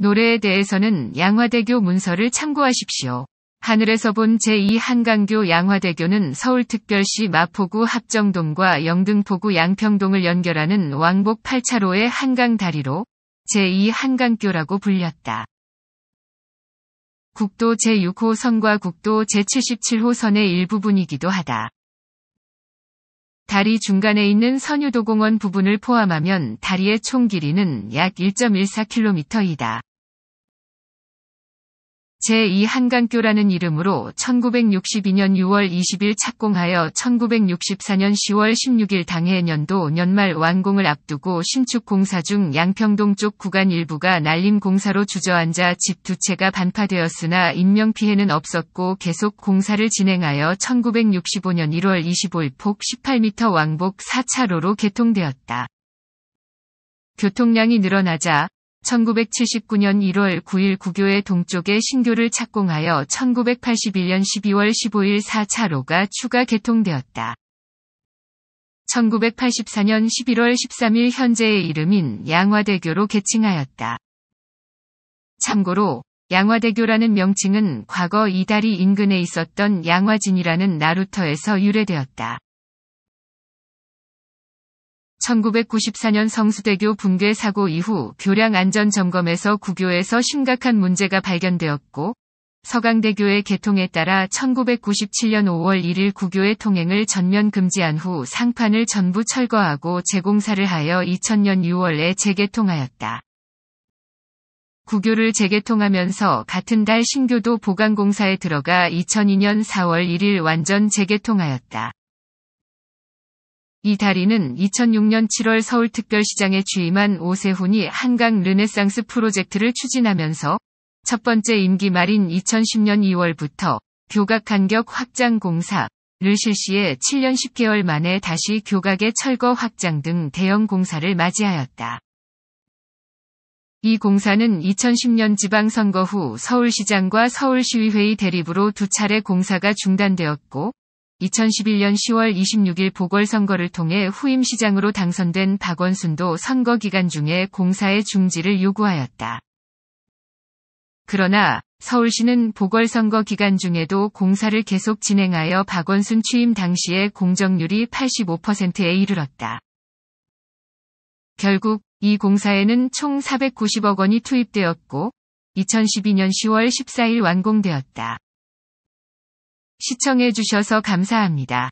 노래에 대해서는 양화대교 문서를 참고하십시오. 하늘에서 본 제2 한강교 양화대교는 서울특별시 마포구 합정동과 영등포구 양평동을 연결하는 왕복 8차로의 한강다리로 제2 한강교라고 불렸다. 국도 제6호선과 국도 제77호선의 일부분이기도 하다. 다리 중간에 있는 선유도공원 부분을 포함하면 다리의 총 길이는 약 1.14km이다. 제2한강교라는 이름으로 1962년 6월 20일 착공하여 1964년 10월 16일 당해 년도 연말 완공을 앞두고 신축 공사 중 양평동 쪽 구간 일부가 날림 공사로 주저앉아 집 두 채가 반파되었으나 인명피해는 없었고 계속 공사를 진행하여 1965년 1월 25일 폭 18m 왕복 4차로로 개통되었다. 교통량이 늘어나자 1979년 1월 9일 국교의 동쪽에 신교를 착공하여 1981년 12월 15일 4차로가 추가 개통되었다. 1984년 11월 13일 현재의 이름인 양화대교로 개칭하였다. 참고로 양화대교라는 명칭은 과거 이달이 인근에 있었던 양화진이라는 나루터에서 유래되었다. 1994년 성수대교 붕괴 사고 이후 교량 안전 점검에서 구교에서 심각한 문제가 발견되었고 서강대교의 개통에 따라 1997년 5월 1일 구교의 통행을 전면 금지한 후 상판을 전부 철거하고 재공사를 하여 2000년 6월에 재개통하였다. 구교를 재개통하면서 같은 달 신교도 보강공사에 들어가 2002년 4월 1일 완전 재개통하였다. 이 다리는 2006년 7월 서울특별시장에 취임한 오세훈이 한강 르네상스 프로젝트를 추진하면서 첫 번째 임기 말인 2010년 2월부터 교각 간격 확장 공사를 실시해 7년 10개월 만에 다시 교각의 철거 확장 등 대형 공사를 맞이하였다. 이 공사는 2010년 지방선거 후 서울시장과 서울시의회의 대립으로 두 차례 공사가 중단되었고 2011년 10월 26일 보궐선거를 통해 후임시장으로 당선된 박원순도 선거 기간 중에 공사의 중지를 요구하였다. 그러나 서울시는 보궐선거 기간 중에도 공사를 계속 진행하여 박원순 취임 당시의 공정률이 85%에 이르렀다. 결국 이 공사에는 총 490억 원이 투입되었고 2012년 10월 14일 완공되었다. 시청해주셔서 감사합니다.